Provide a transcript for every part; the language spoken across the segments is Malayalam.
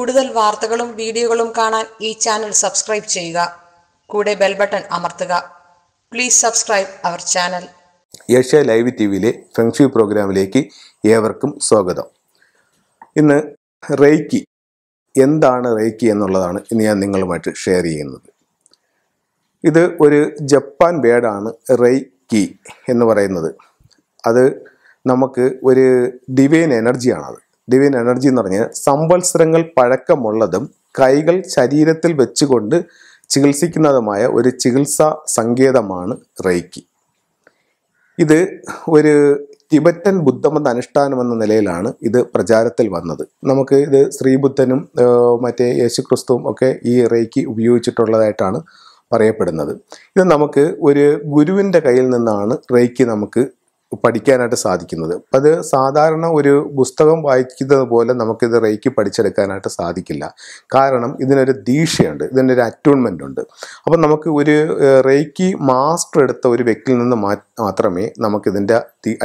കൂടുതൽ വാർത്തകളും വീഡിയോകളും കാണാൻ ഈ ചാനൽ സബ്സ്ക്രൈബ് ചെയ്യുക കൂടെ ബെൽ ബട്ടൺ അമർത്തുക please subscribe our channel Asia live T വിയിലെ ഫ്രണ്ട്ഷിപ്പ് പ്രോഗ്രാമിലേക്ക് ഏവർക്കും സ്വാഗതം ഇന്ന് റേക്കി എന്താണ് റേക്കി എന്നുള്ളതാണ് ഇന്ന് ഞാൻ നിങ്ങളുമായിട്ട് ഷെയർ ചെയ്യുന്നത് ഇത് ഒരു ജപ്പാൻ വേഡാണ് റേക്കി എന്ന് പറയുന്നത് അത് നമുക്ക് ഒരു ഡിവൈൻ എനർജിയാണത് ഡിവിൻ എനർജി എന്ന് പറഞ്ഞാൽ സംവത്സരങ്ങൾ പഴക്കമുള്ളതും കൈകൾ ശരീരത്തിൽ വെച്ചുകൊണ്ട് ചികിത്സിക്കുന്നതുമായ ഒരു ചികിത്സാ സങ്കേതമാണ് റേക്കി ഇത് ഒരു ടിബറ്റൻ ബുദ്ധമത അനുഷ്ഠാനമെന്ന നിലയിലാണ് ഇത് പ്രചാരത്തിൽ വന്നത് നമുക്ക് ഇത് ശ്രീബുദ്ധനും മറ്റേ യേശുക്രിസ്തുവും ഒക്കെ ഈ റേക്കി ഉപയോഗിച്ചിട്ടുള്ളതായിട്ടാണ് പറയപ്പെടുന്നത് ഇത് നമുക്ക് ഒരു ഗുരുവിൻ്റെ കയ്യിൽ നിന്നാണ് റേക്കി നമുക്ക് പഠിക്കാനായിട്ട് സാധിക്കുന്നത് അത് സാധാരണ ഒരു പുസ്തകം വായിക്കുന്നത് പോലെ നമുക്കിത് റേക്ക് പഠിച്ചെടുക്കാനായിട്ട് സാധിക്കില്ല കാരണം ഇതിനൊരു ദീക്ഷയുണ്ട് ഇതിനൊരു അറ്റൂൺമെൻ്റ് ഉണ്ട് അപ്പം നമുക്ക് ഒരു റേക്ക് മാസ്റ്റർ എടുത്ത ഒരു വ്യക്തിയിൽ നിന്ന് മാറ്റി മാത്രമേ നമുക്കിതിൻ്റെ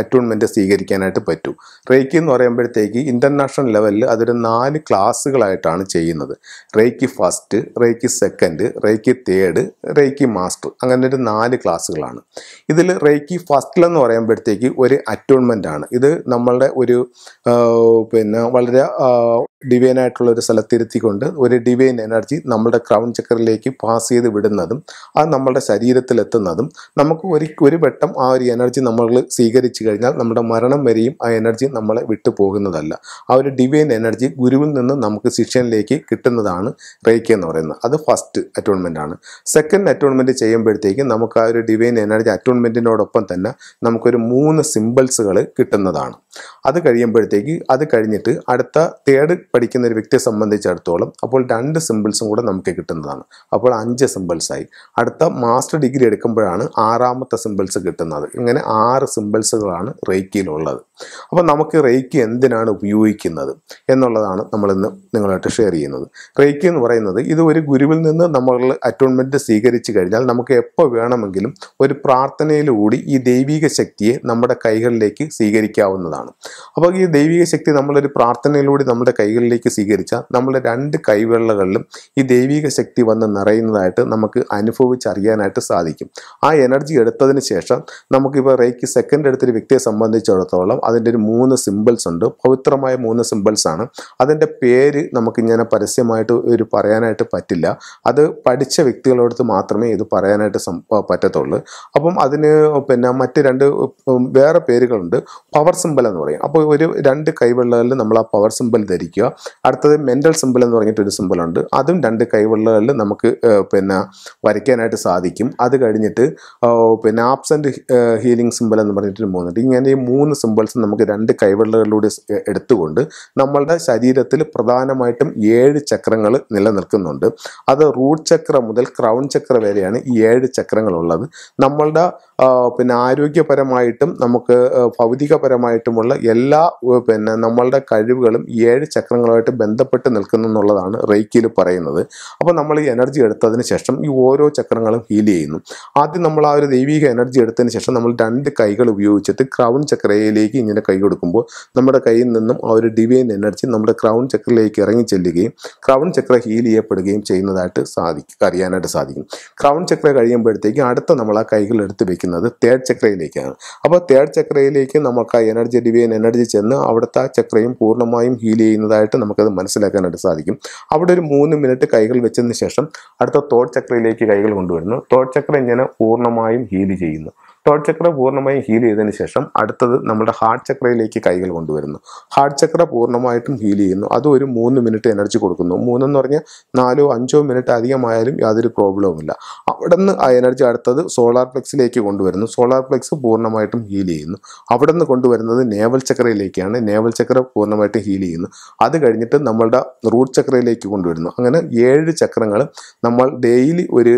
അറ്റൂൺമെൻറ്റ് സ്വീകരിക്കാനായിട്ട് പറ്റൂ റേക്കി എന്ന് പറയുമ്പോഴത്തേക്ക് ഇൻ്റർനാഷണൽ ലെവലിൽ അതൊരു നാല് ക്ലാസ്സുകളായിട്ടാണ് ചെയ്യുന്നത് reiki first reiki second reiki third reiki master അങ്ങനെ ഒരു നാല് ക്ലാസ്സുകളാണ് ഇതിൽ റേക്കി ഫസ്റ്റിലെന്ന് പറയുമ്പോഴത്തേക്ക് ഒരു അറ്റ്യൂൺമെൻ്റ് ആണ് ഇത് നമ്മളുടെ ഒരു പിന്നെ വളരെ ഡിവൈൻ ആയിട്ടുള്ള ഒരു സ്ഥലത്തിരുത്തിക്കൊണ്ട് ഒരു ഡിവൈൻ എനർജി നമ്മുടെ ക്രൗൺ ചക്രയിലേക്ക് പാസ് ചെയ്ത് വിടുന്നതും അത് നമ്മളുടെ ശരീരത്തിലെത്തുന്നതും നമുക്ക് ഒരു ഒരു വട്ടം ആ ഒരു എനർജി നമ്മൾ സ്വീകരിച്ചു കഴിഞ്ഞാൽ നമ്മുടെ മരണം വരെയും ആ എനർജി നമ്മളെ വിട്ടു പോകുന്നതല്ല ആ ഒരു ഡിവൈൻ എനർജി ഗുരുവിൽ നിന്ന് നമുക്ക് ശിക്ഷനിലേക്ക് കിട്ടുന്നതാണ് റേക്കി എന്ന് പറയുന്നത് അത് ഫസ്റ്റ് അറ്റോൺമെൻ്റ് ആണ് സെക്കൻഡ് അറ്റോൺമെൻ്റ് ചെയ്യുമ്പോഴത്തേക്കും നമുക്ക് ആ ഒരു ഡിവൈൻ എനർജി അറ്റോൺമെൻറ്റിനോടൊപ്പം തന്നെ നമുക്കൊരു മൂന്ന് സിമ്പിൾസുകൾ കിട്ടുന്നതാണ് അത് കഴിയുമ്പോഴത്തേക്ക് അത് കഴിഞ്ഞിട്ട് അടുത്ത തേർഡ് പഠിക്കുന്ന ഒരു വ്യക്തിയെ സംബന്ധിച്ചിടത്തോളം അപ്പോൾ രണ്ട് സിമ്പിൾസും കൂടെ നമുക്ക് കിട്ടുന്നതാണ് അപ്പോൾ അഞ്ച് സിമ്പിൾസായി അടുത്ത മാസ്റ്റർ ഡിഗ്രി എടുക്കുമ്പോഴാണ് ആറാമത്തെ സിമ്പിൾസ് കിട്ടുന്നത് കാണുന്നത് ഇങ്ങനെ ആറ് സിമ്പിൾസുകളാണ് റേക്കിയിലുള്ളത് അപ്പോൾ നമുക്ക് റേക്കി എന്തിനാണ് ഉപയോഗിക്കുന്നത് എന്നുള്ളതാണ് നമ്മളിന്ന് നിങ്ങളായിട്ട് ഷെയർ ചെയ്യുന്നത് റേക്കി എന്ന് പറയുന്നത് ഇത് ഒരു ഗുരുവിൽ നിന്ന് നമ്മൾ അറ്റോൺമെൻറ്റ് സ്വീകരിച്ചു കഴിഞ്ഞാൽ നമുക്ക് എപ്പോൾ വേണമെങ്കിലും ഒരു പ്രാർത്ഥനയിലൂടി ഈ ദൈവിക ശക്തിയെ നമ്മുടെ കൈകളിലേക്ക് സ്വീകരിക്കാവുന്നതാണ് അപ്പോൾ ഈ ദൈവിക ശക്തി നമ്മളൊരു പ്രാർത്ഥനയിലൂടെ നമ്മുടെ കൈകളിലേക്ക് സ്വീകരിച്ചാൽ നമ്മുടെ രണ്ട് കൈവെള്ളകളിലും ഈ ദൈവിക ശക്തി വന്ന് നിറയുന്നതായിട്ട് നമുക്ക് അനുഭവിച്ചറിയാനായിട്ട് സാധിക്കും ആ എനർജി എടുത്തതിന് ശേഷം നമുക്കിപ്പോൾ റേക്ക് സെക്കൻഡ് എടുത്തൊരു വ്യക്തിയെ സംബന്ധിച്ചിടത്തോളം അതിൻ്റെ ഒരു മൂന്ന് സിമ്പിൾസ് ഉണ്ട് പവിത്രമായ മൂന്ന് സിമ്പിൾസ് ആണ് അതിൻ്റെ പേര് നമുക്കിങ്ങനെ പരസ്യമായിട്ട് ഒരു പറയാനായിട്ട് പറ്റില്ല അത് പഠിച്ച വ്യക്തികളോടത്ത് മാത്രമേ ഇത് പറയാനായിട്ട് പറ്റത്തുള്ളൂ അപ്പം അതിന് പിന്നെ മറ്റ് രണ്ട് വേറെ പേരുകളുണ്ട് പവർ സിമ്പിൾ എന്ന് പറയും അപ്പോൾ ഒരു രണ്ട് കൈവെള്ളകളിൽ നമ്മൾ ആ പവർ സിമ്പിൾ ധരിക്കുക അടുത്തത് മെൻ്റൽ സിമ്പിൾ എന്ന് പറഞ്ഞിട്ട് ഒരു സിമ്പിളുണ്ട് അതും രണ്ട് കൈവെള്ളകളിൽ നമുക്ക് പിന്നെ വരയ്ക്കാനായിട്ട് സാധിക്കും അത് കഴിഞ്ഞിട്ട് പിന്നെ ആബ്സെൻറ്റ് ഹീലിംഗ് സിമ്പിൾ എന്ന് പറഞ്ഞിട്ട് മൂന്നുണ്ട് ഇങ്ങനെ ഈ മൂന്ന് സിമ്പിൾസ് നമുക്ക് രണ്ട് കൈവെള്ളകളിലൂടെ എടുത്തുകൊണ്ട് നമ്മളുടെ ശരീരത്തിൽ പ്രധാനമായിട്ടും ഏഴ് ചക്രങ്ങൾ നിലനിൽക്കുന്നുണ്ട് അത് റൂട്ട് ചക്രം മുതൽ ക്രൗൺ ചക്ര വരെയാണ് ഈ ഏഴ് ചക്രങ്ങളുള്ളത് നമ്മളുടെ പിന്നെ ആരോഗ്യപരമായിട്ടും നമുക്ക് ഭൗതികപരമായിട്ടുമുള്ള എല്ലാ പിന്നെ നമ്മളുടെ കഴിവുകളും ഏഴ് ചക്രങ്ങളുമായിട്ട് ബന്ധപ്പെട്ട് നിൽക്കുന്നു എന്നുള്ളതാണ് റേക്കിയിൽ പറയുന്നത് അപ്പോൾ നമ്മൾ ഈ എനർജി എടുത്തതിന് ശേഷം ഈ ഓരോ ചക്രങ്ങളും ഹീൽ ചെയ്യുന്നു ആദ്യം നമ്മൾ ആ ഒരു ദൈവിക എനർജി എടുത്തതിന് ശേഷം നമ്മൾ രണ്ട് കൈകൾ ഉപയോഗിച്ചിട്ട് ക്രൗൺ ചക്രയിലേക്ക് ഇങ്ങനെ കൈ കൊടുക്കുമ്പോൾ നമ്മുടെ കയ്യിൽ നിന്നും ആ ഒരു ഡിവൈൻ എനർജി നമ്മുടെ ക്രൗൺ ചക്രയിലേക്ക് ഇറങ്ങി ചെല്ലുകയും ക്രൗൺ ചക്ര ഹീൽ ചെയ്യപ്പെടുകയും ചെയ്യുന്നതായിട്ട് സാധിക്കും അറിയാനായിട്ട് സാധിക്കും ക്രൗൺ ചക്ര കഴിയുമ്പോഴത്തേക്ക് അടുത്ത നമ്മൾ ആ കൈകൾ എടുത്ത് വെക്കുന്നത് തേർഡ് ചക്രയിലേക്കാണ് അപ്പോൾ തേർഡ് ചക്രയിലേക്ക് നമുക്ക് ആ എനർജി ഡിവൈൻ എനർജി ചെന്ന് അവിടുത്തെ ആ ചക്രയും പൂർണ്ണമായും ഹീൽ ചെയ്യുന്നതായിട്ട് നമുക്കത് മനസ്സിലാക്കാനായിട്ട് സാധിക്കും അവിടെ ഒരു മൂന്ന് മിനിറ്റ് കൈകൾ വെച്ചതിന് ശേഷം അടുത്ത തോട്ട് ചക്രയിലേക്ക് കൈകൾ കൊണ്ടുവരുന്നു തോട്ട് ചക്ര ഇങ്ങനെ പൂർണ്ണമായും ഹീൽ ചെയ്യുന്നു ടോട്ട് ചക്ര പൂർണ്ണമായും ഹീൽ ചെയ്തതിന് ശേഷം അടുത്തത് നമ്മുടെ ഹാർട്ട് ചക്രയിലേക്ക് കൈകൾ കൊണ്ടുവരുന്നു ഹാർട്ട് ചക്ര പൂർണ്ണമായിട്ടും ഹീൽ ചെയ്യുന്നു അത് ഒരു മൂന്ന് മിനിറ്റ് എനർജി കൊടുക്കുന്നു മൂന്നെന്ന് പറഞ്ഞാൽ നാലോ അഞ്ചോ മിനിറ്റ് അധികമായാലും യാതൊരു പ്രോബ്ലവും ഇല്ല അവിടെ നിന്ന് ആ എനർജി അടുത്തത് സോളാർ ഫ്ലെക്സിലേക്ക് കൊണ്ടുവരുന്നു സോളാർ ഫ്ലെക്സ് പൂർണ്ണമായിട്ടും ഹീൽ ചെയ്യുന്നു അവിടെ നിന്ന് കൊണ്ടുവരുന്നത് നേവൽ ചക്രയിലേക്കാണ് നേവൽ ചക്ര പൂർണ്ണമായിട്ട് ഹീൽ ചെയ്യുന്നു അത് കഴിഞ്ഞിട്ട് നമ്മളുടെ റൂട്ട് ചക്രയിലേക്ക് കൊണ്ടുവരുന്നു അങ്ങനെ ഏഴ് ചക്രങ്ങൾ നമ്മൾ ഡെയിലി ഒരു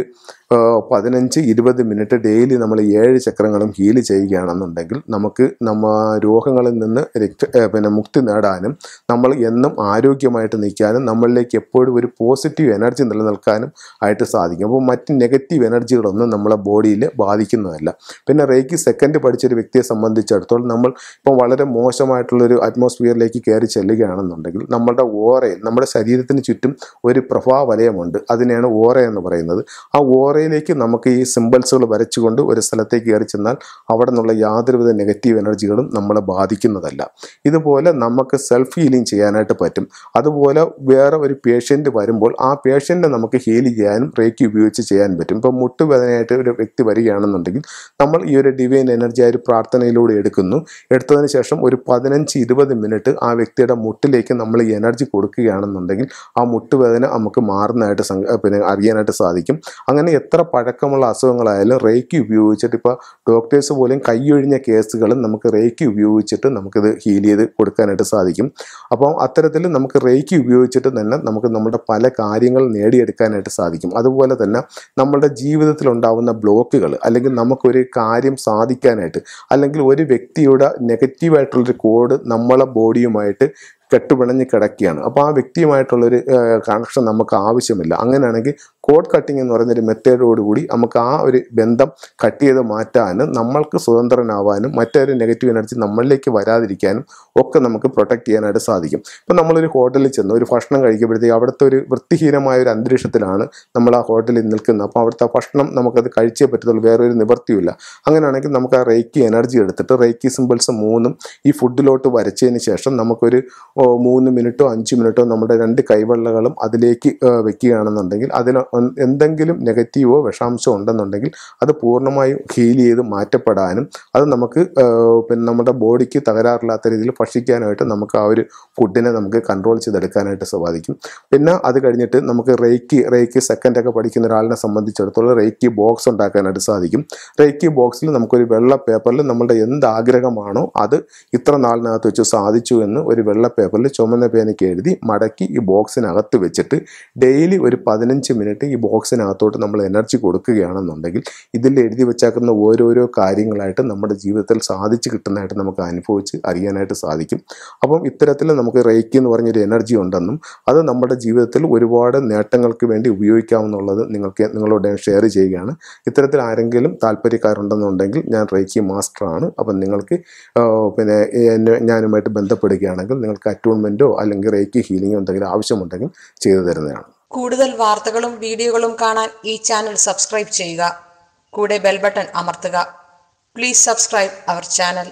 പതിനഞ്ച് ഇരുപത് മിനിറ്റ് ഡെയിലി നമ്മൾ ഏഴ് ചക്രങ്ങളും ഹീൽ ചെയ്യുകയാണെന്നുണ്ടെങ്കിൽ നമുക്ക് നമ്മ രോഗങ്ങളിൽ നിന്ന് രക്ത പിന്നെ മുക്തി നേടാനും നമ്മൾ എന്നും ആരോഗ്യമായിട്ട് നിൽക്കാനും നമ്മളിലേക്ക് എപ്പോഴും ഒരു പോസിറ്റീവ് എനർജി നിലനിൽക്കാനും ആയിട്ട് സാധിക്കും അപ്പോൾ മറ്റ് നെഗറ്റീവ് എനർജികളൊന്നും നമ്മളെ ബോഡിയിൽ ബാധിക്കുന്നതല്ല പിന്നെ റേക്കി സെക്കൻഡ് പഠിച്ചൊരു വ്യക്തിയെ സംബന്ധിച്ചിടത്തോളം നമ്മൾ ഇപ്പം വളരെ മോശമായിട്ടുള്ളൊരു അറ്റ്മോസ്ഫിയറിലേക്ക് കയറി ചെല്ലുകയാണെന്നുണ്ടെങ്കിൽ നമ്മളുടെ ഓറയിൽ നമ്മുടെ ശരീരത്തിന് ചുറ്റും ഒരു പ്രഭാവലയമുണ്ട് അതിനെയാണ് ഓറ എന്ന് പറയുന്നത് ആ ഓറ അറയിലേക്ക് നമുക്ക് ഈ സിമ്പിൾസുകൾ വരച്ചുകൊണ്ട് ഒരു സ്ഥലത്തേക്ക് കയറി ചെന്നാൽ അവിടെ നിന്നുള്ള യാതൊരുവിധ നെഗറ്റീവ് എനർജികളും നമ്മളെ ബാധിക്കുന്നതല്ല ഇതുപോലെ നമുക്ക് സെൽഫ് ഹീലിംഗ് ചെയ്യാനായിട്ട് പറ്റും അതുപോലെ വേറെ ഒരു പേഷ്യൻ്റ് വരുമ്പോൾ ആ പേഷ്യൻറ്റിനെ നമുക്ക് ഹീൽ ചെയ്യാനും റേക്കി ഉപയോഗിച്ച് ചെയ്യാൻ പറ്റും ഇപ്പോൾ മുട്ടുവേദനയായിട്ട് ഒരു വ്യക്തി വരികയാണെന്നുണ്ടെങ്കിൽ നമ്മൾ ഈ ഒരു ഡിവൈൻ എനർജി ആ ഒരു പ്രാർത്ഥനയിലൂടെ എടുക്കുന്നു എടുത്തതിന് ശേഷം ഒരു പതിനഞ്ച് ഇരുപത് മിനിറ്റ് ആ വ്യക്തിയുടെ മുട്ടിലേക്ക് നമ്മൾ ഈ എനർജി കൊടുക്കുകയാണെന്നുണ്ടെങ്കിൽ ആ മുട്ടുവേദന നമുക്ക് മാറുന്നതായിട്ട് പിന്നെ അറിയാനായിട്ട് സാധിക്കും അങ്ങനെ എത്ര പഴക്കമുള്ള അസുഖങ്ങളായാലും റേക്ക് ഉപയോഗിച്ചിട്ട് ഇപ്പോൾ ഡോക്ടേഴ്സ് പോലും കൈയൊഴിഞ്ഞ കേസുകളും നമുക്ക് റേക്ക് ഉപയോഗിച്ചിട്ട് നമുക്കിത് ഹീൽ ചെയ്ത് കൊടുക്കാനായിട്ട് സാധിക്കും അപ്പോൾ അത്തരത്തിൽ നമുക്ക് റേക്ക് ഉപയോഗിച്ചിട്ട് തന്നെ നമുക്ക് നമ്മുടെ പല കാര്യങ്ങൾ നേടിയെടുക്കാനായിട്ട് സാധിക്കും അതുപോലെ തന്നെ നമ്മുടെ ഉണ്ടാവുന്ന ബ്ലോക്കുകൾ അല്ലെങ്കിൽ നമുക്കൊരു കാര്യം സാധിക്കാനായിട്ട് അല്ലെങ്കിൽ ഒരു വ്യക്തിയുടെ നെഗറ്റീവായിട്ടുള്ളൊരു കോഡ് നമ്മളെ ബോഡിയുമായിട്ട് കെട്ടുപിണഞ്ഞ് കിടക്കുകയാണ് അപ്പോൾ ആ വ്യക്തിയുമായിട്ടുള്ളൊരു കണക്ഷൻ നമുക്ക് ആവശ്യമില്ല അങ്ങനെയാണെങ്കിൽ കോഡ് കട്ടിംഗ് എന്ന് പറയുന്ന ഒരു മെത്തേഡോടുകൂടി നമുക്ക് ആ ഒരു ബന്ധം കട്ട് ചെയ്ത് മാറ്റാനും നമ്മൾക്ക് സ്വതന്ത്രനാവാനും മറ്റൊരു നെഗറ്റീവ് എനർജി നമ്മളിലേക്ക് വരാതിരിക്കാനും ഒക്കെ നമുക്ക് പ്രൊട്ടക്ട് ചെയ്യാനായിട്ട് സാധിക്കും ഇപ്പം നമ്മളൊരു ഹോട്ടലിൽ ചെന്ന് ഒരു ഭക്ഷണം കഴിക്കുമ്പോഴത്തേക്ക് അവിടുത്തെ ഒരു വൃത്തിഹീനമായ ഒരു അന്തരീക്ഷത്തിലാണ് നമ്മൾ ആ ഹോട്ടലിൽ നിൽക്കുന്നത് അപ്പോൾ അവിടുത്തെ ഭക്ഷണം നമുക്കത് കഴിച്ചേ പറ്റത്തുള്ളൂ വേറെ ഒരു നിവൃത്തിയില്ല അങ്ങനെയാണെങ്കിൽ നമുക്ക് ആ റേക്കി എനർജി എടുത്തിട്ട് റേക്കി സിമ്പിൾസ് മൂന്നും ഈ ഫുഡിലോട്ട് വരച്ചതിന് ശേഷം നമുക്കൊരു മൂന്ന് മിനിറ്റോ അഞ്ച് മിനിറ്റോ നമ്മുടെ രണ്ട് കൈവെള്ളകളും അതിലേക്ക് വെക്കുകയാണെന്നുണ്ടെങ്കിൽ അതിൽ എന്തെങ്കിലും നെഗറ്റീവോ വിഷാംശമോ ഉണ്ടെന്നുണ്ടെങ്കിൽ അത് പൂർണ്ണമായും ഹീൽ ചെയ്ത് മാറ്റപ്പെടാനും അത് നമുക്ക് പിന്നെ നമ്മുടെ ബോഡിക്ക് തകരാറില്ലാത്ത രീതിയിൽ ഭക്ഷിക്കാനായിട്ട് നമുക്ക് ആ ഒരു ഫുഡിനെ നമുക്ക് കൺട്രോൾ ചെയ്തെടുക്കാനായിട്ട് സാധിക്കും പിന്നെ അത് കഴിഞ്ഞിട്ട് നമുക്ക് റേക്ക് സെക്കൻഡ് സെക്കൻഡൊക്കെ പഠിക്കുന്ന ഒരാളിനെ സംബന്ധിച്ചിടത്തോളം റേക്ക് ബോക്സ് ഉണ്ടാക്കാനായിട്ട് സാധിക്കും റേക്ക് ബോക്സിൽ നമുക്കൊരു വെള്ള പേപ്പറിൽ നമ്മളുടെ എന്ത് ആഗ്രഹമാണോ അത് ഇത്ര നാളിനകത്ത് വെച്ച് സാധിച്ചു എന്ന് ഒരു വെള്ള പേപ്പറിൽ ചുമന്ന പേനയ്ക്ക് എഴുതി മടക്കി ഈ ബോക്സിനകത്ത് വെച്ചിട്ട് ഡെയിലി ഒരു പതിനഞ്ച് മിനിറ്റ് ഈ ബോക്സിനകത്തോട്ട് നമ്മൾ എനർജി കൊടുക്കുകയാണെന്നുണ്ടെങ്കിൽ ഇതിൽ എഴുതി വെച്ചാക്കുന്ന ഓരോരോ കാര്യങ്ങളായിട്ട് നമ്മുടെ ജീവിതത്തിൽ സാധിച്ചു കിട്ടുന്നതായിട്ട് നമുക്ക് അനുഭവിച്ച് അറിയാനായിട്ട് സാധിക്കും അപ്പം ഇത്തരത്തിൽ നമുക്ക് റേക്കി എന്ന് പറഞ്ഞൊരു എനർജി ഉണ്ടെന്നും അത് നമ്മുടെ ജീവിതത്തിൽ ഒരുപാട് നേട്ടങ്ങൾക്ക് വേണ്ടി ഉപയോഗിക്കാമെന്നുള്ളത് നിങ്ങൾക്ക് നിങ്ങളോട് ഷെയർ ചെയ്യുകയാണ് ഇത്തരത്തിൽ ആരെങ്കിലും താല്പര്യക്കാരുണ്ടെന്നുണ്ടെങ്കിൽ ഞാൻ റേക്കി മാസ്റ്ററാണ് അപ്പം നിങ്ങൾക്ക് പിന്നെ ഞാനുമായിട്ട് ബന്ധപ്പെടുകയാണെങ്കിൽ നിങ്ങൾക്ക് അറ്റൂൺമെൻറ്റോ അല്ലെങ്കിൽ റേക്കി ഹീലിംഗോ എന്തെങ്കിലും ആവശ്യമുണ്ടെങ്കിൽ ചെയ്തു തരുന്നതാണ് കൂടുതൽ വാർത്തകളും വീഡിയോകളും കാണാൻ ഈ ചാനൽ സബ്സ്ക്രൈബ് ചെയ്യുക കൂടെ ബെൽ ബട്ടൺ അമർത്തുക പ്ലീസ് സബ്സ്ക്രൈബ് അവർ ചാനൽ